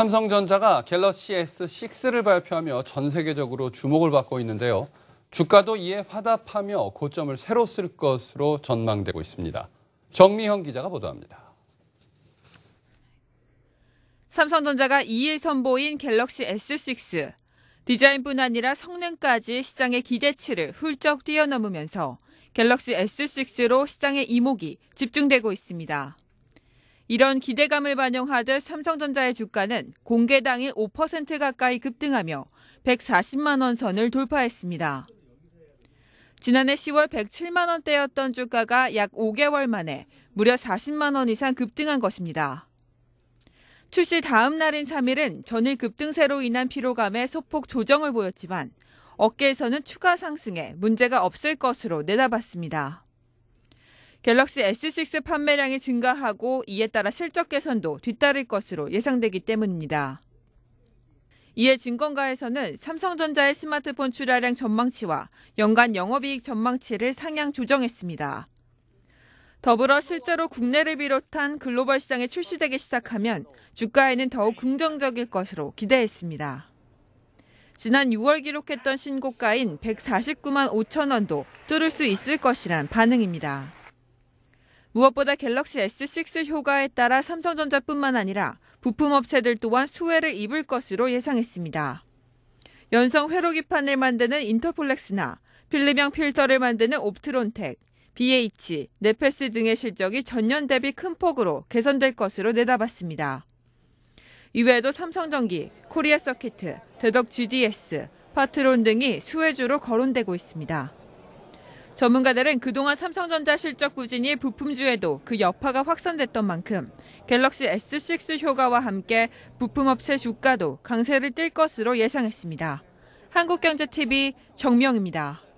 삼성전자가 갤럭시 S6를 발표하며 전 세계적으로 주목을 받고 있는데요. 주가도 이에 화답하며 고점을 새로 쓸 것으로 전망되고 있습니다. 정미형 기자가 보도합니다. 삼성전자가 2일 선보인 갤럭시 S6. 디자인뿐 아니라 성능까지 시장의 기대치를 훌쩍 뛰어넘으면서 갤럭시 S6로 시장의 이목이 집중되고 있습니다. 이런 기대감을 반영하듯 삼성전자의 주가는 공개당일 5% 가까이 급등하며 140만 원 선을 돌파했습니다. 지난해 10월 107만 원대였던 주가가 약 5개월 만에 무려 40만 원 이상 급등한 것입니다. 출시 다음 날인 3일은 전일 급등세로 인한 피로감에 소폭 조정을 보였지만 어깨에서는 추가 상승에 문제가 없을 것으로 내다봤습니다. 갤럭시 S6 판매량이 증가하고 이에 따라 실적 개선도 뒤따를 것으로 예상되기 때문입니다. 이에 증권가에서는 삼성전자의 스마트폰 출하량 전망치와 연간 영업이익 전망치를 상향 조정했습니다. 더불어 실제로 국내를 비롯한 글로벌 시장에 출시되기 시작하면 주가에는 더욱 긍정적일 것으로 기대했습니다. 지난 6월 기록했던 신고가인 149만 5천 원도 뚫을 수 있을 것이란 반응입니다. 무엇보다 갤럭시 S6 효과에 따라 삼성전자뿐만 아니라 부품업체들 또한 수혜를 입을 것으로 예상했습니다. 연성 회로기판을 만드는 인터폴렉스나 필름형 필터를 만드는 옵트론텍, BH, 네페스 등의 실적이 전년 대비 큰 폭으로 개선될 것으로 내다봤습니다. 이외에도 삼성전기, 코리아 서키트, 대덕 GDS, 파트론 등이 수혜주로 거론되고 있습니다. 전문가들은 그동안 삼성전자 실적 부진이 부품주에도 그 여파가 확산됐던 만큼 갤럭시 S6 효과와 함께 부품업체 주가도 강세를 띨 것으로 예상했습니다. 한국경제TV 정명입니다.